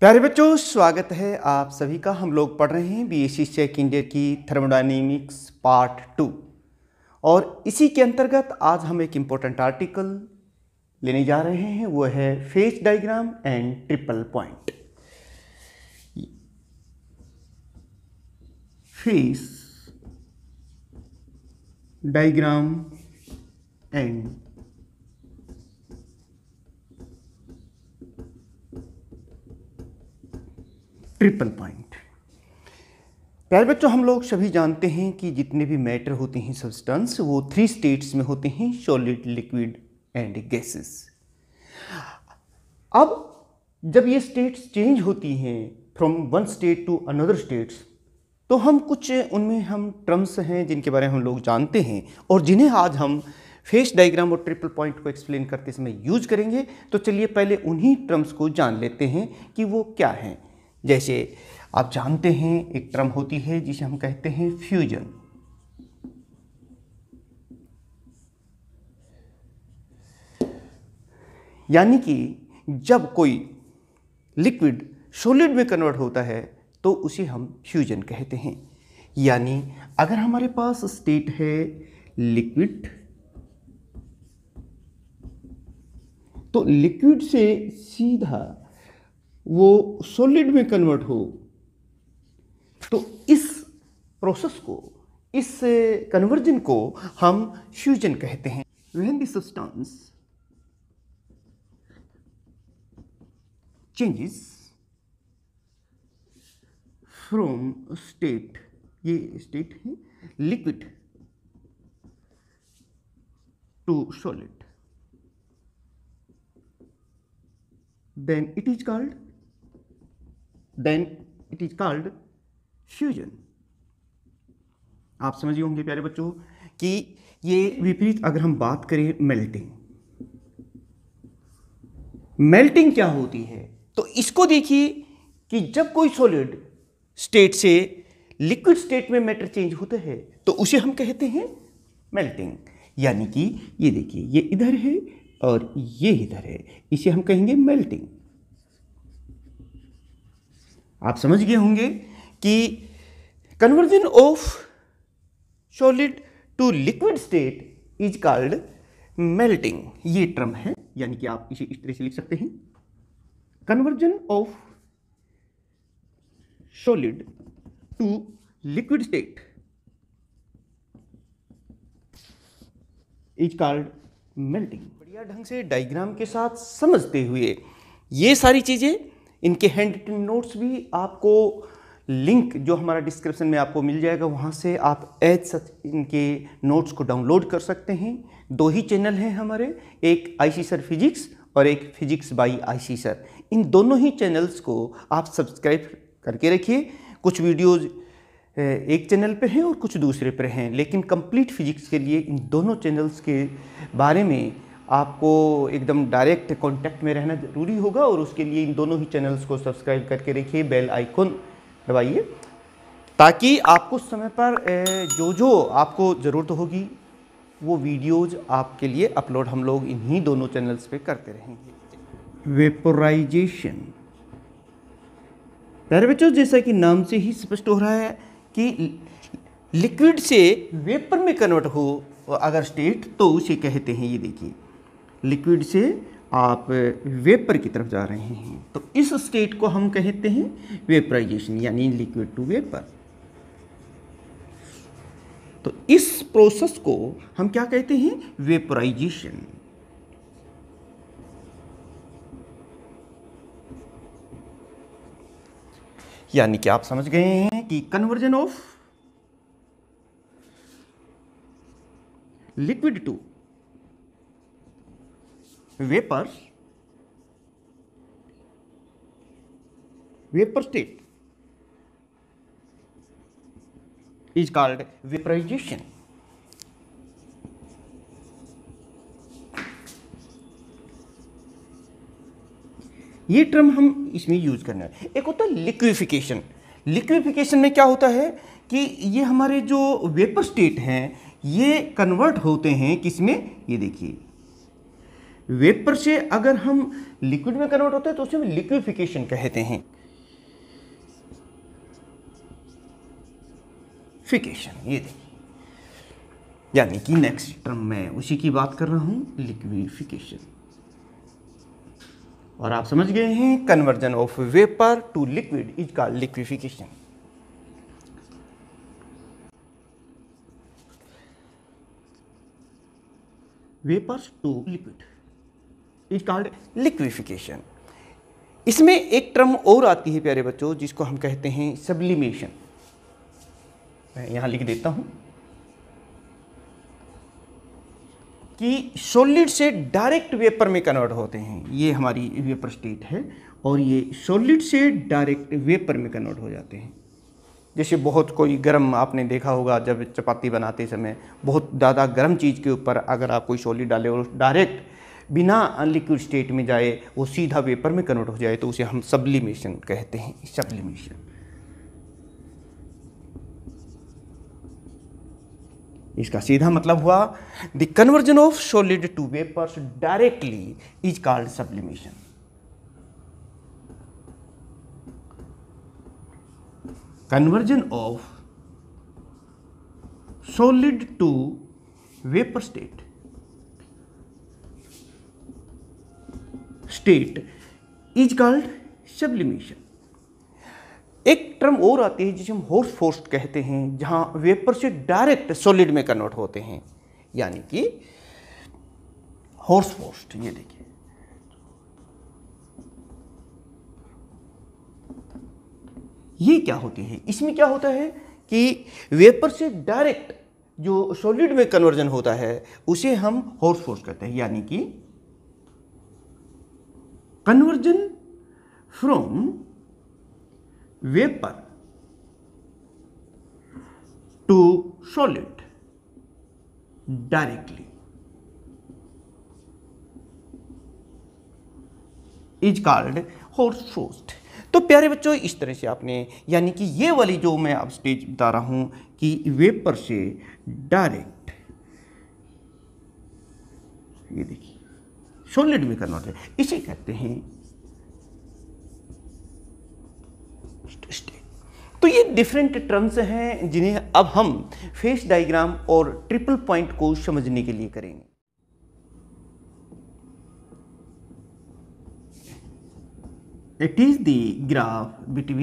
प्यारे बच्चों स्वागत है आप सभी का हम लोग पढ़ रहे हैं बी एस चेक इंडिया की थर्मोडाइनमिक्स पार्ट टू और इसी के अंतर्गत आज हम एक इम्पोर्टेंट आर्टिकल लेने जा रहे हैं वो है phase diagram and triple point phase diagram and triple point प्यारे बच्चों हम लोग सभी जानते हैं कि जितने भी मैटर होते हैं सब्सटेंस वो थ्री स्टेट्स में होते हैं सॉलिड लिक्विड एंड गैसेस अब जब ये स्टेट्स चेंज होती हैं from one state to another states तो हम कुछ उनमें हम टर्म्स हैं जिनके बारे में हम लोग जानते हैं और जिन्हें आज हम फेस डायग्राम और ट्रिपल पॉइंट को एक्सप्लेन करते समय यूज करेंगे तो चलिए पहले उन्हीं टर्म्स को जान लेते हैं कि वो क्या हैं जैसे आप जानते हैं एक टर्म होती है जिसे हम कहते हैं फ्यूजन यानी कि जब कोई लिक्विड सोलिड में कन्वर्ट होता है तो उसे हम फ्यूजन कहते हैं यानी अगर हमारे पास स्टेट है लिक्विड तो लिक्विड से सीधा वो सॉलिड में कन्वर्ट हो तो इस प्रोसेस को इस कन्वर्जन uh, को हम फ्यूजन कहते हैं when the substance changes from state ये स्टेट है liquid to solid then it is called then it is called fusion आप समझिए होंगे प्यारे बच्चों कि ये विपरीत अगर हम बात करें मेल्टिंग मेल्टिंग क्या होती है तो इसको देखिए कि जब कोई सॉलिड स्टेट से लिक्विड स्टेट में मैटर चेंज होता है तो उसे हम कहते हैं मेल्टिंग यानी कि ये देखिए ये इधर है और ये इधर है इसे हम कहेंगे मेल्टिंग आप समझ गए होंगे कि conversion of solid to liquid state is called melting ये टर्म है यानी कि आप इसे इस तरह से लिख सकते हैं conversion of solid to liquid state is called melting बढ़िया ढंग से डायग्राम के साथ समझते हुए ये सारी चीज़ें इनके हैंड रिटन नोट्स भी आपको लिंक जो हमारा डिस्क्रिप्शन में आपको मिल जाएगा वहाँ से आप एज सच इनके नोट्स को डाउनलोड कर सकते हैं दो ही चैनल हैं हमारे एक आई सर फिजिक्स और एक फिजिक्स बाई आई सर इन दोनों ही चैनल्स को आप सब्सक्राइब करके रखिए कुछ वीडियोज़ एक चैनल पर हैं और कुछ दूसरे पर हैं लेकिन कंप्लीट फिजिक्स के लिए इन दोनों चैनल्स के बारे में आपको एकदम डायरेक्ट कांटेक्ट में रहना ज़रूरी होगा और उसके लिए इन दोनों ही चैनल्स को सब्सक्राइब करके रखिए बेल आइकन दबाइए ताकि आपको समय पर जो जो आपको ज़रूरत होगी वो वीडियोज़ आपके लिए अपलोड हम लोग इन्हीं दोनों चैनल्स पे करते रहेंगे वेपोराइजेशन प्यारे बच्चों जैसा कि नाम से ही स्पष्ट हो रहा है कि लिक्विड से वेपर में कन्वर्ट हो अगर स्टेट तो उसे कहते हैं ये देखिए लिक्विड से आप वेपर की तरफ जा रहे हैं तो इस स्टेट को हम कहते हैं वेपराइजेशन यानी लिक्विड टू वेपर तो इस प्रोसेस को हम क्या कहते हैं वेपराइजेशन यानी कि आप समझ गए हैं कि conversion of liquid to vapors vapor state is called vaporization ये टर्म हम इसमें यूज करना है एक होता है लिक्विफिकेशन लिक्विफिकेशन में क्या होता है कि ये हमारे जो वेपर स्टेट हैं ये कन्वर्ट होते हैं किसमें ये देखिए वेपर से अगर हम लिक्विड में कन्वर्ट होते हैं तो उसे हम लिक्विफिकेशन कहते हैं फिकेशन ये देखिए यानी कि नेक्स्ट टर्म में उसी की बात कर रहा हूं लिक्विफिकेशन और आप समझ गए हैं conversion of vapour to liquid is called liquification vapours to liquid is called liquification इसमें एक टर्म और आती है प्यारे बच्चों जिसको हम कहते हैं सब्लिमेशन मैं यहां लिख देता हूं कि सॉलिड से डायरेक्ट वेपर में कन्वर्ट होते हैं ये हमारी वेपर स्टेट है और ये सॉलिड से डायरेक्ट वेपर में कन्वर्ट हो जाते हैं जैसे बहुत कोई गर्म आपने देखा होगा जब चपाती बनाते समय बहुत ज़्यादा गर्म चीज़ के ऊपर अगर आप कोई सॉलिड डाले और डायरेक्ट बिना अनलिक्विड स्टेट में जाए वो सीधा वेपर में कन्वर्ट हो जाए तो उसे हम सब्लिमेशन कहते हैं सब्लिमेशन इसका सीधा मतलब हुआ the conversion of solid to vapours directly is called sublimation conversion of solid to vapour state state is called sublimation एक टर्म और आती है जिसे हम हॉर्स फोर्स कहते हैं जहां वेपर से डायरेक्ट सॉलिड में कन्वर्ट होते हैं यानी कि हॉर्स फोर्स ये देखिए ये क्या होती है इसमें क्या होता है कि वेपर से डायरेक्ट जो सॉलिड में कन्वर्जन होता है उसे हम हॉर्स फोर्स कहते हैं यानी कि conversion from vapor to solid directly is called hoar frost तो प्यारे बच्चों इस तरह से आपने यानी कि ये वाली जो मैं अब स्टेज बता रहा हूं कि वेपर से डायरेक्ट ये देखिए सोलिड भी कन्वर्ट है इसे कहते हैं तो ये डिफरेंट टर्म्स हैं जिन्हें अब हम फेस डायग्राम और ट्रिपल पॉइंट को समझने के लिए करेंगे it is the graph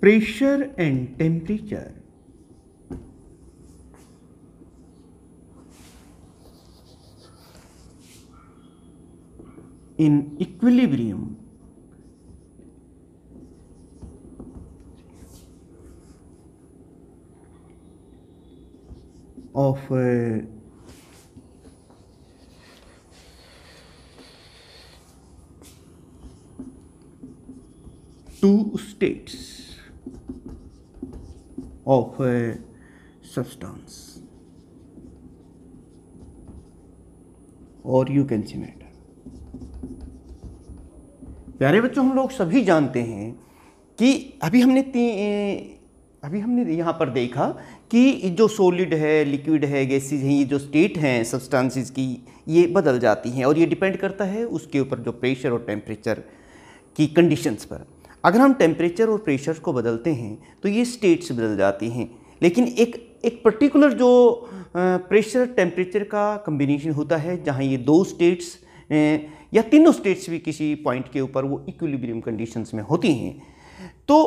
pressure and temperature in equilibrium of uh, two states of a uh, substance or you can see प्यारे बच्चों हम लोग सभी जानते हैं कि अभी हमने अभी हमने यहाँ पर देखा कि जो सॉलिड है लिक्विड है गैसेज हैं ये जो स्टेट हैं सब्सटेंसेस की ये बदल जाती हैं और ये डिपेंड करता है उसके ऊपर जो प्रेशर और टेम्परेचर की कंडीशंस पर अगर हम टेम्परेचर और प्रेशर को बदलते हैं तो ये स्टेट्स बदल जाती हैं लेकिन एक एक पर्टिकुलर जो प्रेशर टेम्परेचर का कम्बिनेशन होता है जहाँ ये दो स्टेट्स या तीनों स्टेट्स भी किसी पॉइंट के ऊपर वो इक्विलिब्रियम कंडीशंस में होती हैं तो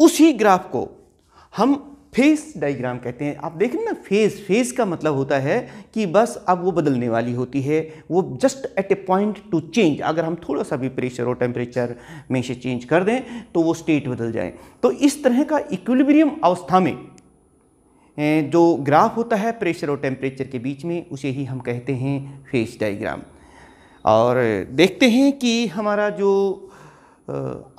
उसी ग्राफ को हम फेस डायग्राम कहते हैं आप देखें ना फेज फेज का मतलब होता है कि बस अब वो बदलने वाली होती है वो just at a point to change अगर हम थोड़ा सा भी प्रेशर और टेम्परेचर में से चेंज कर दें तो वो स्टेट बदल जाए तो इस तरह का इक्विलिब्रियम अवस्था में जो ग्राफ होता है प्रेशर और टेम्परेचर के बीच में उसे ही हम कहते हैं फेस डाइग्राम और देखते हैं कि हमारा जो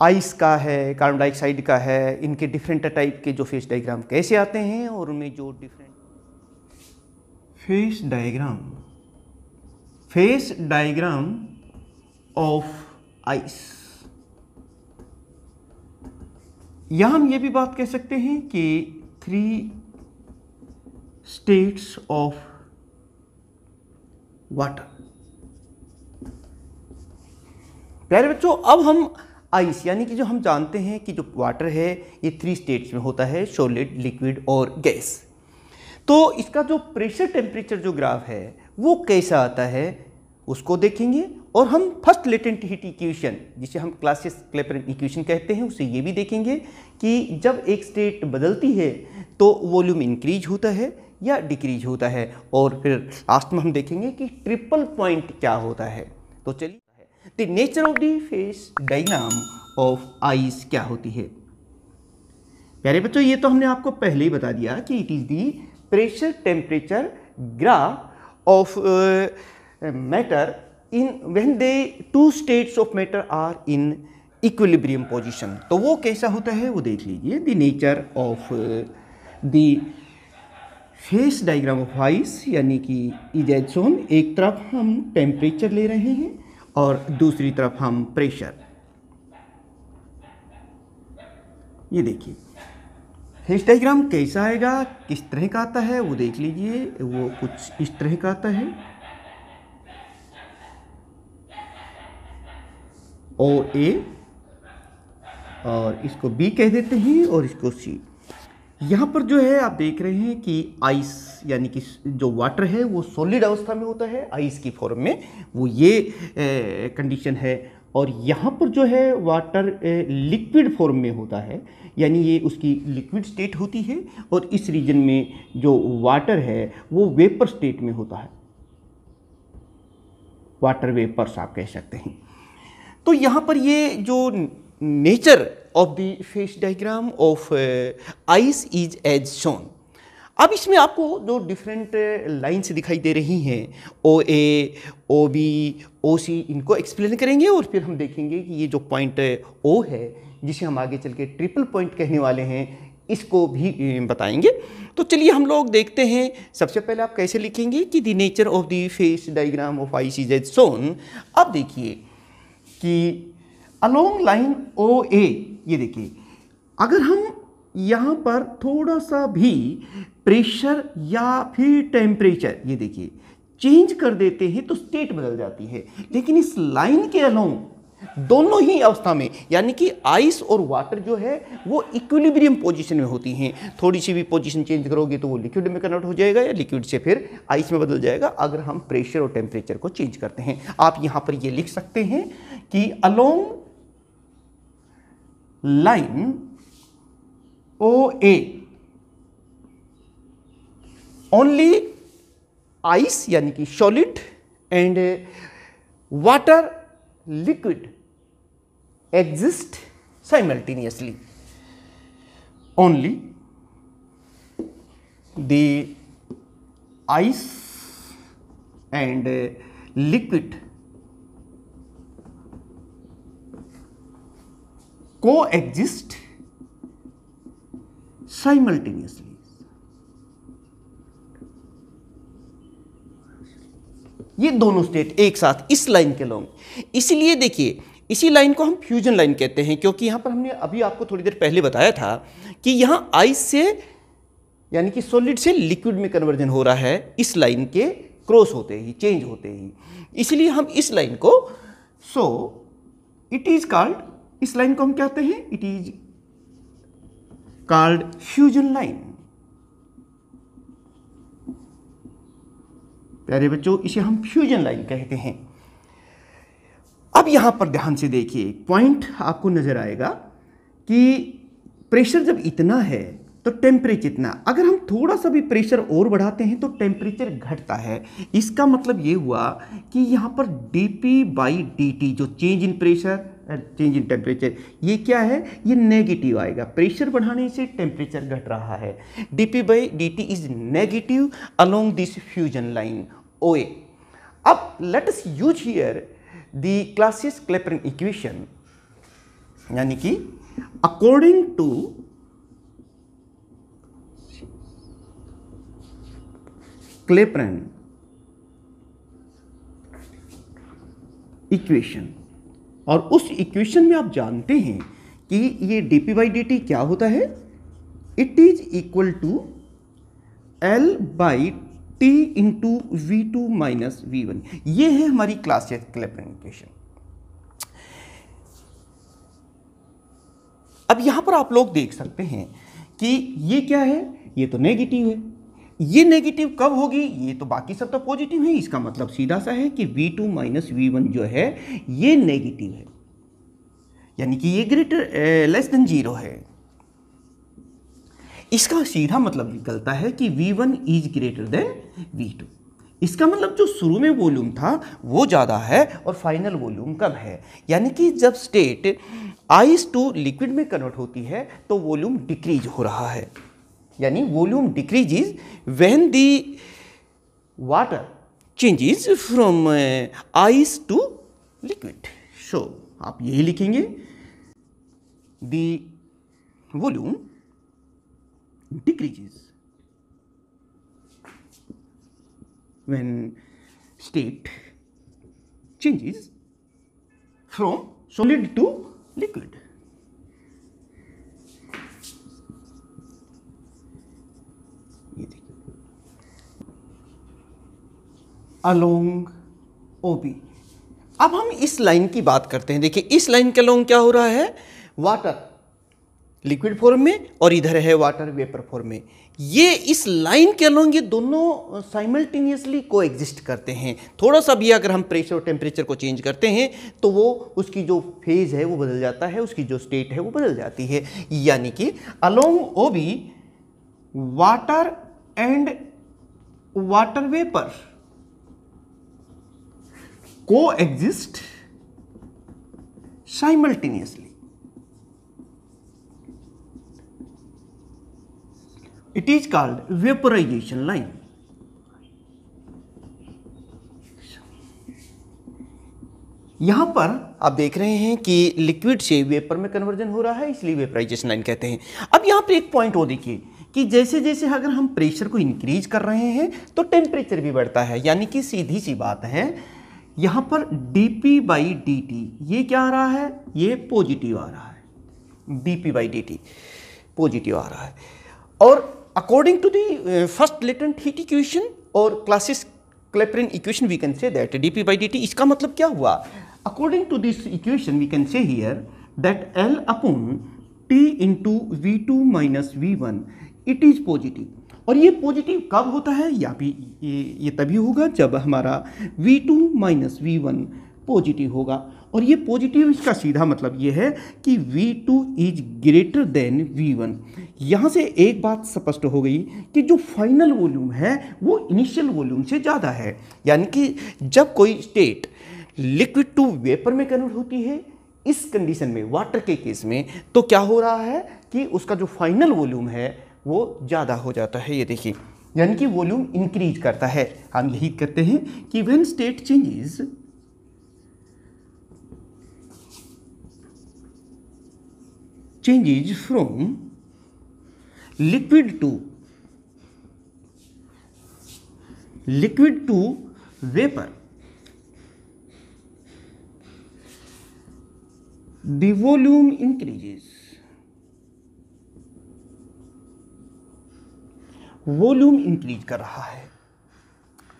आइस का है कार्बन डाइऑक्साइड का है इनके डिफरेंट टाइप के जो फेस डायग्राम कैसे आते हैं और उनमें जो different phase diagram phase diagram of ice यहाँ हम ये भी बात कह सकते हैं कि थ्री स्टेट्स ऑफ वाटर प्यारे बच्चों अब हम आइस यानी कि जो हम जानते हैं कि जो वाटर है ये थ्री स्टेट्स में होता है सोलिड लिक्विड और गैस तो इसका जो प्रेशर टेम्परेचर जो ग्राफ है वो कैसा आता है उसको देखेंगे और हम फर्स्ट लेटेंट हीट इक्वेशन जिसे हम क्लासेस क्लेपर इक्वेशन कहते हैं उसे ये भी देखेंगे कि जब एक स्टेट बदलती है तो वॉल्यूम इंक्रीज होता है या डिक्रीज होता है और फिर लास्ट में हम देखेंगे कि ट्रिपल पॉइंट क्या होता है तो चलिए the nature of the phase diagram of ice क्या होती है प्यारे बच्चों ये तो हमने आपको पहले ही बता दिया कि it is the pressure temperature graph of matter in when the two states of matter are in equilibrium position तो वो कैसा होता है वो देख लीजिए the nature of the phase diagram of ice यानी कि इज सोन एक तरफ हम टेम्परेचर ले रहे हैं और दूसरी तरफ हम प्रेशर ये देखिए हिस्टाग्राम कैसा आएगा किस तरह का आता है वो देख लीजिए वो कुछ इस तरह का आता है ओ ए और इसको बी कह देते हैं और इसको सी यहाँ पर जो है आप देख रहे हैं कि आइस यानी कि जो वाटर है वो सॉलिड अवस्था में होता है आइस की फॉर्म में वो ये कंडीशन है और यहाँ पर जो है वाटर लिक्विड फॉर्म में होता है यानी ये उसकी लिक्विड स्टेट होती है और इस रीजन में जो वाटर है वो वेपर स्टेट में होता है वाटर वेपर्स आप कह सकते हैं तो यहाँ पर ये जो nature of the phase diagram of ice is as shown अब इसमें आपको जो डिफरेंट लाइन्स दिखाई दे रही हैं ओ ए ओ बी ओ सी इनको एक्सप्लेन करेंगे और फिर हम देखेंगे कि ये जो पॉइंट ओ uh, है जिसे हम आगे चल के ट्रिपल पॉइंट कहने वाले हैं इसको भी uh, बताएंगे तो चलिए हम लोग देखते हैं सबसे पहले आप कैसे लिखेंगे कि the nature of the phase diagram of ice is shown अब देखिए कि अलोंग लाइन ओ ए ये देखिए अगर हम यहाँ पर थोड़ा सा भी प्रेशर या फिर टेम्परेचर ये देखिए चेंज कर देते हैं तो स्टेट बदल जाती है लेकिन इस लाइन के अलोंग दोनों ही अवस्था में यानी कि आइस और वाटर जो है वो इक्विलिब्रियम पोजीशन में होती हैं थोड़ी सी भी पोजीशन चेंज करोगे तो वो लिक्विड में कन्वर्ट हो जाएगा या लिक्विड से फिर आइस में बदल जाएगा अगर हम प्रेशर और टेम्परेचर को चेंज करते हैं आप यहां पर ये लिख सकते हैं कि along line O A only ice यानी कि solid and water liquid exist simultaneously only the ice and liquid coexist simultaneously ये दोनों स्टेट एक साथ इस लाइन के लॉन्ग इसलिए देखिए इसी लाइन को हम फ्यूजन लाइन कहते हैं क्योंकि यहां पर हमने अभी आपको थोड़ी देर पहले बताया था कि यहां आइस से यानी कि सॉलिड से लिक्विड में कन्वर्जन हो रहा है इस लाइन के क्रॉस होते ही चेंज होते ही इसलिए हम इस लाइन को सो इट इज़ कॉल्ड इस लाइन को हम कहते हैं it is called fusion line. प्यारे बच्चों इसे हम फ्यूजन लाइन कहते हैं अब यहां पर ध्यान से देखिए पॉइंट आपको नज़र आएगा कि प्रेशर जब इतना है तो टेम्परेचर इतना अगर हम थोड़ा सा भी प्रेशर और बढ़ाते हैं तो टेम्परेचर घटता है इसका मतलब ये हुआ कि यहां पर डीपी बाई डी टी जो change in pressure change in temperature ये क्या है ये नेगेटिव आएगा प्रेशर बढ़ाने से टेम्परेचर घट रहा है D P by D T is negative along this fusion line O A अब let's use here the Clausius Clapeyron equation यानी कि अकॉर्डिंग टू क्लेपरन इक्वेशन और उस इक्वेशन में आप जानते हैं कि ये D P by D T क्या होता है it is equal to L by T into V two minus V one ये है हमारी क्लास रिप्रेजेंटेशन अब यहां पर आप लोग देख सकते हैं कि ये क्या है ये तो नेगेटिव है ये नेगेटिव कब होगी ये तो बाकी सब तो पॉजिटिव है इसका मतलब सीधा सा है कि V two minus V one जो है ये नेगेटिव है यानी कि ये ग्रेटर लेस देन जीरो है इसका सीधा मतलब निकलता है कि V one is greater than V two इसका मतलब जो शुरू में वॉल्यूम था वो ज़्यादा है और फाइनल वॉल्यूम कम है यानी कि जब स्टेट आइस टू लिक्विड में कन्वर्ट होती है तो वॉल्यूम डिक्रीज हो रहा है यानी volume decreases when the water changes from ice to liquid so आप यही लिखेंगे the volume decreases when state changes from solid to liquid along O B अब हम इस लाइन की बात करते हैं देखिए इस लाइन के अलोंग क्या हो रहा है वाटर लिक्विड फॉर्म में और इधर है वाटर वेपर फॉर्म में ये इस लाइन के अलोंग ये दोनों साइमल्टेनियसली को एग्जिस्ट करते हैं थोड़ा सा भी अगर हम प्रेशर और टेम्परेचर को चेंज करते हैं तो वो उसकी जो फेज़ है वो बदल जाता है उसकी जो स्टेट है वो बदल जाती है यानी कि along O B water and water vapour exist simultaneously it is called vaporisation line यहां पर आप देख रहे हैं कि लिक्विड से वेपर में कन्वर्जन हो रहा है इसलिए वेपराइजेशन लाइन कहते हैं अब यहां पर एक पॉइंट और देखिए कि जैसे जैसे अगर हम प्रेशर को इंक्रीज कर रहे हैं तो टेम्परेचर भी बढ़ता है यानी कि सीधी सी बात है यहां पर D P by D T ये क्या आ रहा है ये पॉजिटिव आ रहा है D P by D T positive आ रहा है और according to the first latent heat equation और Clausius Clapeyron equation we can say that D P by D T इसका मतलब क्या हुआ according to this equation we can say here that L upon T into V two minus V one it is positive और ये positive कब होता है या भी ये, ये तभी होगा जब हमारा V two minus V one positive होगा और ये पॉजिटिव इसका सीधा मतलब ये है कि V2 two is greater then V1 यहाँ से एक बात स्पष्ट हो गई कि जो फाइनल वॉल्यूम है वो इनिशियल वॉल्यूम से ज़्यादा है यानी कि जब कोई स्टेट लिक्विड टू वेपर में कन्वर्ट होती है इस कंडीशन में वाटर के केस में तो क्या हो रहा है कि उसका जो फाइनल वॉल्यूम है वो ज़्यादा हो जाता है ये देखिए यानी कि वॉल्यूम इंक्रीज करता है हम यही करते हैं कि when state changes changes from liquid to liquid to vapour volume increases volume increase कर रहा है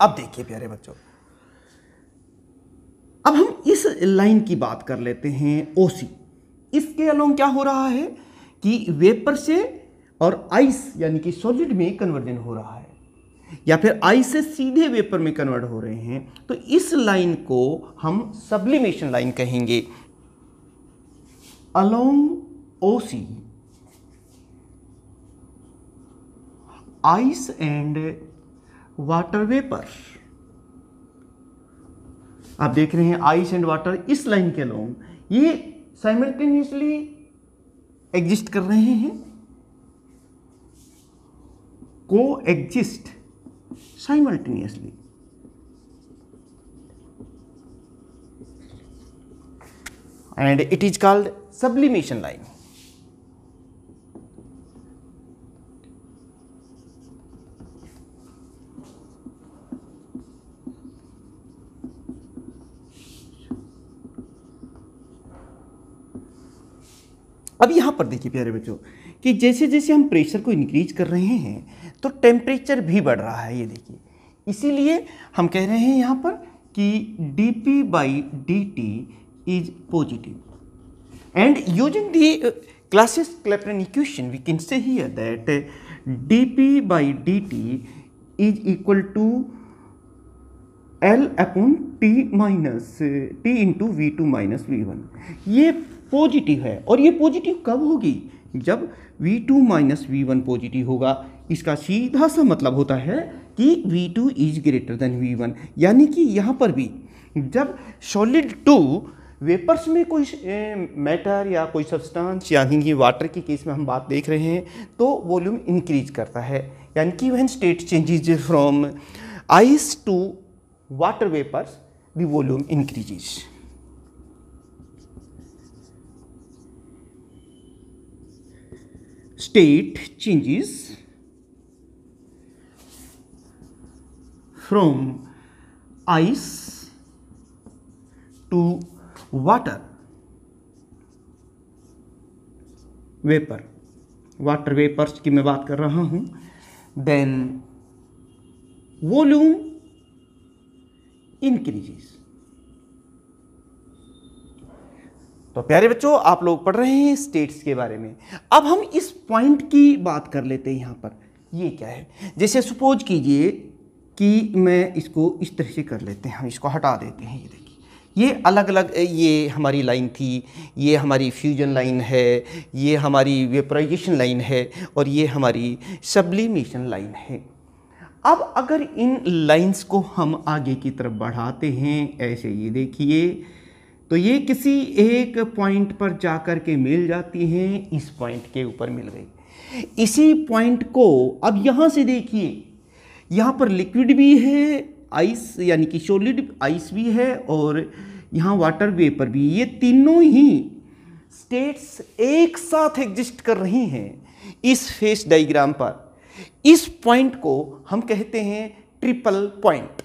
अब देखिए प्यारे बच्चों अब हम इस लाइन की बात कर लेते हैं ओसी इसके अलोंग क्या हो रहा है कि वेपर से और आइस यानी कि सॉलिड में कन्वर्जन हो रहा है या फिर आइस से सीधे वेपर में कन्वर्ट हो रहे हैं तो इस लाइन को हम सब्लिमेशन लाइन कहेंगे along O C ice and water vapour आप देख रहे हैं आइस एंड वाटर इस लाइन के लोग ये साइमल्टेनियसली एग्जिस्ट कर रहे हैं coexist simultaneously and it is called sublimation line अब यहाँ पर देखिए प्यारे बच्चों कि जैसे जैसे हम प्रेशर को इनक्रीज कर रहे हैं तो टेम्परेचर भी बढ़ रहा है ये देखिए इसीलिए हम कह रहे हैं यहाँ पर कि D P by D T is positive and using the Clausius Clapeyron equation we can say ही that D P by D T is equal to L upon T minus T into V two minus V one ये positive है और ये positive कब होगी जब V2 to minus V positive होगा इसका सीधा सा मतलब होता है कि V2 two is greater then V1 यानी कि यहाँ पर भी जब सॉलिड टू वेपर्स में कोई मैटर या कोई सब्सटेंस यानी कि वाटर के केस में हम बात देख रहे हैं तो वॉल्यूम इंक्रीज करता है यानी कि when state changes from ice to water vapours the volume increases state changes from ice to water vapour water vapours की मैं बात कर रहा हूँ देन वॉल्यूम इंक्रीजेस तो प्यारे बच्चों आप लोग पढ़ रहे हैं स्टेट्स के बारे में अब हम इस पॉइंट की बात कर लेते हैं यहाँ पर ये क्या है जैसे सपोज कीजिए कि मैं इसको इस तरह से कर लेते हैं हम इसको हटा देते हैं ये देखिए ये अलग अलग ये हमारी लाइन थी ये हमारी फ्यूजन लाइन है ये हमारी वेपराइजेशन लाइन है और ये हमारी सब्लिमेशन लाइन है अब अगर इन लाइंस को हम आगे की तरफ बढ़ाते हैं ऐसे ये देखिए तो ये किसी एक पॉइंट पर जा कर के मिल जाती हैं इस पॉइंट के ऊपर मिल गई इसी पॉइंट को अब यहाँ से देखिए यहाँ पर लिक्विड भी है आइस यानी कि सोलिड आइस भी है और यहाँ वाटर वेपर भी ये तीनों ही स्टेट्स एक साथ एग्जिस्ट कर रही हैं इस फेस डायग्राम पर इस पॉइंट को हम कहते हैं ट्रिपल पॉइंट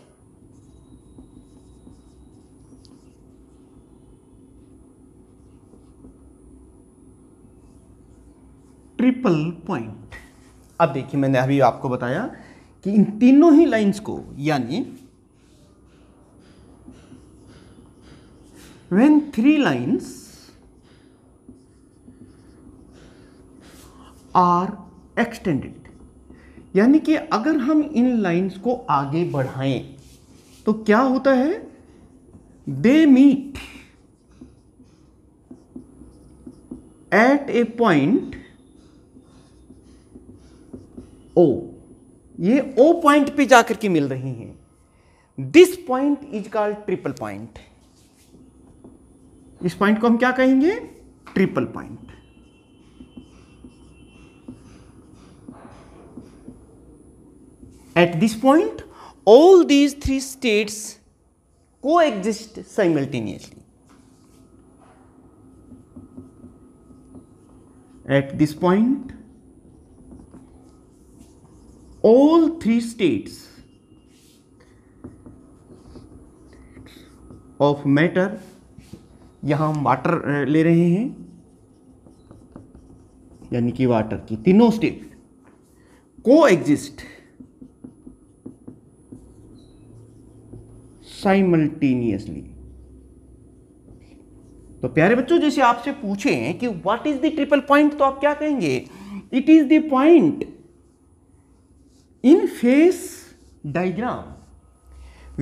ट्रिपल पॉइंट अब देखिए मैंने अभी आपको बताया कि इन तीनों ही लाइंस को यानी when three lines are extended यानी कि अगर हम इन लाइंस को आगे बढ़ाएं तो क्या होता है they meet at a point O ये ओ पॉइंट पे जाकर के मिल रही हैं this point is called triple point इस पॉइंट को हम क्या कहेंगे triple point at this point all these three states coexist simultaneously at this point all three states of matter यहां हम वाटर ले रहे हैं यानी कि वाटर की तीनों स्टेट को एग्जिस्ट साइमल्टेनियसली तो प्यारे बच्चों जैसे आपसे पूछे कि what is the triple point तो आप क्या कहेंगे it is the point in phase diagram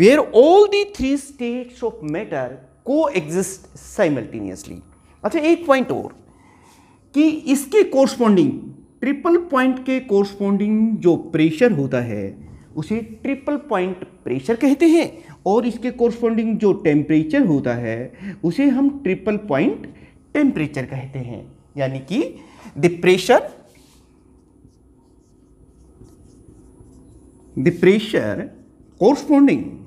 where all the three states of matter coexist simultaneously अच्छा एक पॉइंट और कि इसके कोरस्पॉन्डिंग ट्रिपल पॉइंट के कोरस्पॉन्डिंग जो प्रेशर होता है उसे ट्रिपल पॉइंट प्रेशर कहते हैं और इसके कोरस्पॉन्डिंग जो टेम्परेचर होता है उसे हम ट्रिपल पॉइंट टेम्परेचर कहते हैं यानी कि the pressure the pressure corresponding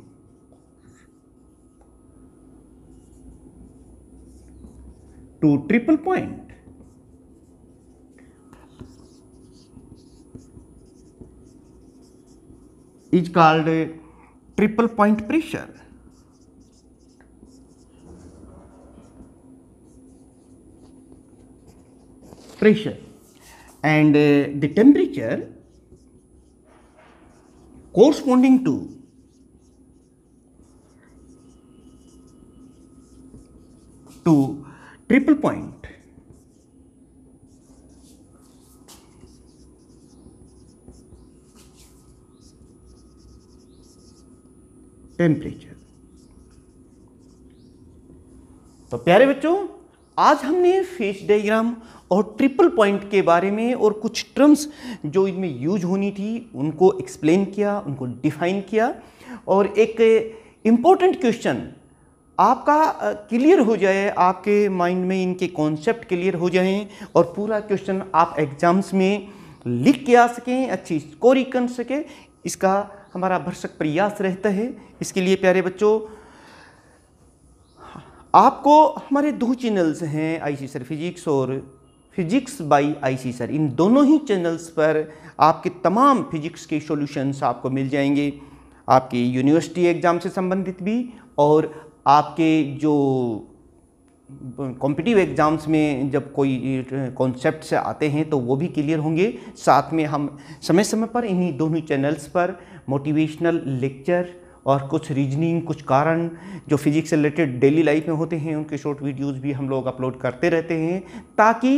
to triple point. is called triple point pressure. pressure and uh, the temperature corresponding to to triple point temperature तो प्यारे बच्चों आज हमने फेस डायग्राम और ट्रिपल पॉइंट के बारे में और कुछ टर्म्स जो इनमें यूज होनी थी उनको एक्सप्लेन किया उनको डिफाइन किया और एक इम्पोर्टेंट क्वेश्चन आपका क्लियर हो जाए आपके माइंड में इनके कॉन्सेप्ट क्लियर हो जाएं और पूरा क्वेश्चन आप एग्ज़ाम्स में लिख के आ सकें अच्छी स्कोरिंग कर सकें इसका हमारा भरसक प्रयास रहता है इसके लिए प्यारे बच्चों आपको हमारे दो चैनल्स हैं आईसी सर फिजिक्स और फिजिक्स बाई आईसी सर इन दोनों ही चैनल्स पर आपके तमाम फिजिक्स के सॉल्यूशंस आपको मिल जाएंगे आपके यूनिवर्सिटी एग्ज़ाम से संबंधित भी और आपके जो कॉम्पिटिव एग्ज़ाम्स में जब कोई कॉन्सेप्ट आते हैं तो वो भी क्लियर होंगे साथ में हम समय समय पर इन्हीं दोनों चैनल्स पर मोटिवेशनल लेक्चर और कुछ रीजनिंग कुछ कारण जो फिजिक्स से रिलेटेड डेली लाइफ में होते हैं उनके शॉर्ट वीडियोज़ भी हम लोग अपलोड करते रहते हैं ताकि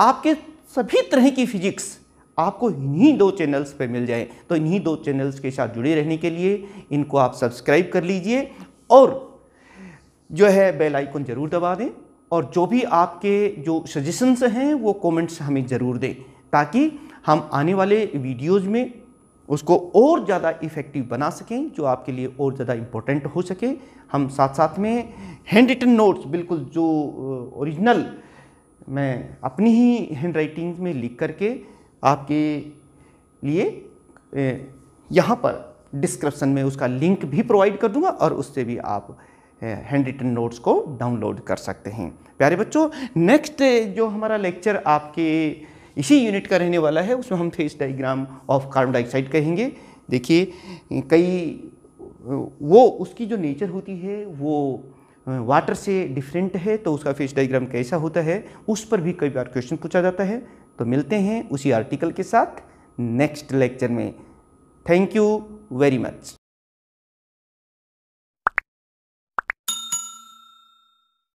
आपके सभी तरह की फिजिक्स आपको इन्हीं दो चैनल्स पे मिल जाए तो इन्हीं दो चैनल्स के साथ जुड़े रहने के लिए इनको आप सब्सक्राइब कर लीजिए और जो है बेल आइकन ज़रूर दबा दें और जो भी आपके जो सजेशंस हैं वो कमेंट्स हमें ज़रूर दें ताकि हम आने वाले वीडियोज़ में उसको और ज़्यादा इफ़ेक्टिव बना सकें जो आपके लिए और ज़्यादा इम्पोर्टेंट हो सके हम साथ साथ में हैंड रिटन नोट्स बिल्कुल जो ओरिजिनल मैं अपनी ही हैंड राइटिंग में लिख करके आपके लिए यहाँ पर डिस्क्रिप्सन में उसका लिंक भी प्रोवाइड कर दूंगा और उससे भी आप हैंड रिटन नोट्स को डाउनलोड कर सकते हैं प्यारे बच्चों नेक्स्ट जो हमारा लेक्चर आपके इसी यूनिट का रहने वाला है उसमें हम phase diagram of carbon dioxide कहेंगे देखिए कई वो उसकी जो नेचर होती है वो वाटर से डिफरेंट है तो उसका फेस डाइग्राम कैसा होता है उस पर भी कई बार क्वेश्चन पूछा जाता है तो मिलते हैं उसी आर्टिकल के साथ नेक्स्ट लेक्चर में थैंक यू वेरी मच